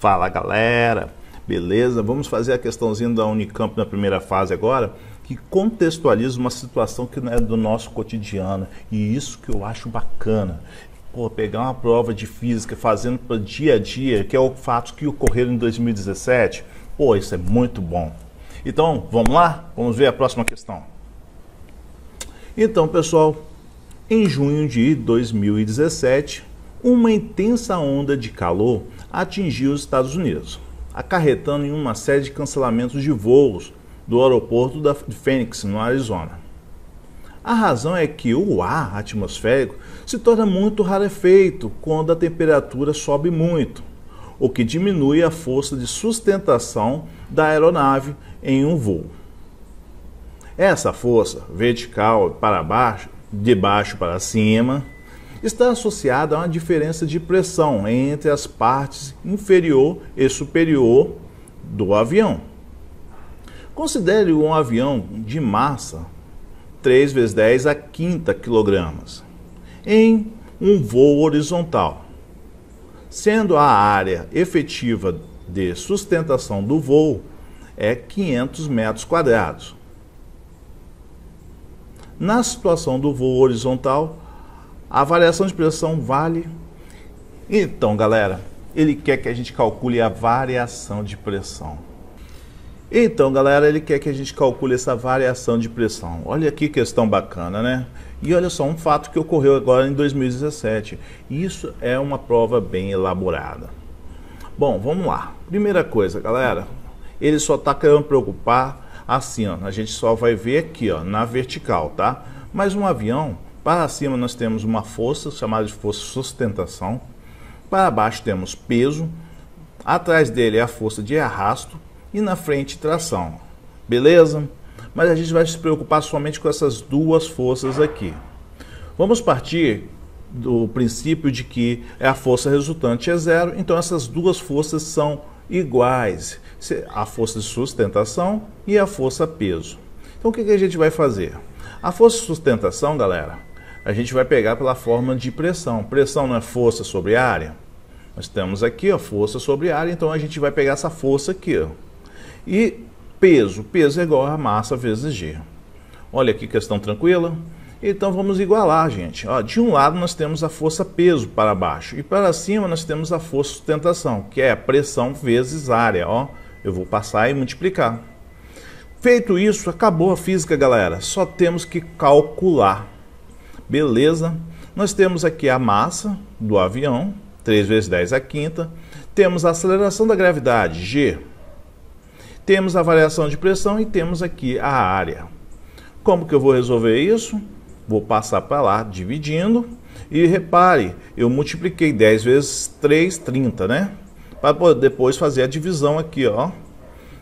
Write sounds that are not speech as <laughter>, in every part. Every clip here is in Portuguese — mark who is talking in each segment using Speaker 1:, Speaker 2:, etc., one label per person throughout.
Speaker 1: Fala galera, beleza? Vamos fazer a questãozinha da Unicamp na primeira fase agora, que contextualiza uma situação que não é do nosso cotidiano e isso que eu acho bacana. Pô, pegar uma prova de física fazendo para dia a dia, que é o fato que ocorreu em 2017, pô, isso é muito bom. Então, vamos lá? Vamos ver a próxima questão. Então, pessoal, em junho de 2017, uma intensa onda de calor atingiu os Estados Unidos, acarretando em uma série de cancelamentos de voos do aeroporto de Phoenix, no Arizona. A razão é que o ar atmosférico se torna muito rarefeito quando a temperatura sobe muito, o que diminui a força de sustentação da aeronave em um voo. Essa força, vertical para baixo, de baixo para cima, está associada a uma diferença de pressão entre as partes inferior e superior do avião. Considere um avião de massa 3 vezes 10 a quinta quilogramas em um voo horizontal, sendo a área efetiva de sustentação do voo é 500 metros quadrados. Na situação do voo horizontal, a variação de pressão vale. Então, galera, ele quer que a gente calcule a variação de pressão. Então, galera, ele quer que a gente calcule essa variação de pressão. Olha que questão bacana, né? E olha só, um fato que ocorreu agora em 2017. Isso é uma prova bem elaborada. Bom, vamos lá. Primeira coisa, galera, ele só está querendo preocupar assim, ó, a gente só vai ver aqui, ó, na vertical, tá? Mas um avião, para cima nós temos uma força chamada de força sustentação. Para baixo temos peso. Atrás dele é a força de arrasto e na frente tração. Beleza? Mas a gente vai se preocupar somente com essas duas forças aqui. Vamos partir do princípio de que é a força resultante é zero, então essas duas forças são iguais, a força de sustentação e a força peso. Então o que a gente vai fazer? A força de sustentação, galera, a gente vai pegar pela forma de pressão. Pressão não é força sobre área? Nós temos aqui a força sobre área, então a gente vai pegar essa força aqui. Ó. E peso, peso é igual a massa vezes g. Olha que questão tranquila. Então vamos igualar, gente. Ó, de um lado nós temos a força peso para baixo e para cima nós temos a força sustentação, que é pressão vezes área. Ó, eu vou passar e multiplicar. Feito isso, acabou a física, galera. Só temos que calcular. Beleza? Nós temos aqui a massa do avião, 3 vezes 10 a quinta. Temos a aceleração da gravidade, G. Temos a variação de pressão e temos aqui a área. Como que eu vou resolver isso? Vou passar para lá dividindo. E repare, eu multipliquei 10 vezes 3, 30, né? Para poder depois fazer a divisão aqui, ó.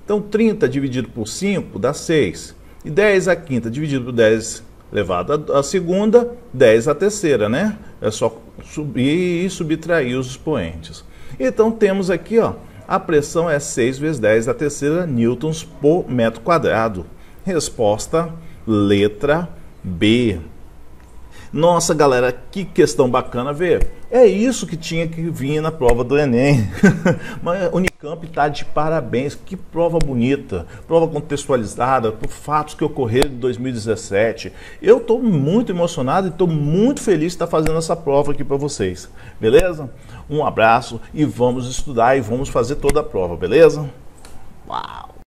Speaker 1: Então, 30 dividido por 5 dá 6. E 10 a quinta dividido por 10 levado à segunda, 10 à terceira, né? É só subir e subtrair os expoentes. Então temos aqui, ó, a pressão é 6 vezes 10 à terceira newtons por metro quadrado. Resposta letra B. Nossa, galera, que questão bacana ver. É isso que tinha que vir na prova do Enem. <laughs> Mas Unicamp está de parabéns. Que prova bonita, prova contextualizada por fatos que ocorreram em 2017. Eu estou muito emocionado e estou muito feliz de estar tá fazendo essa prova aqui para vocês. Beleza? Um abraço e vamos estudar e vamos fazer toda a prova, beleza? Uau!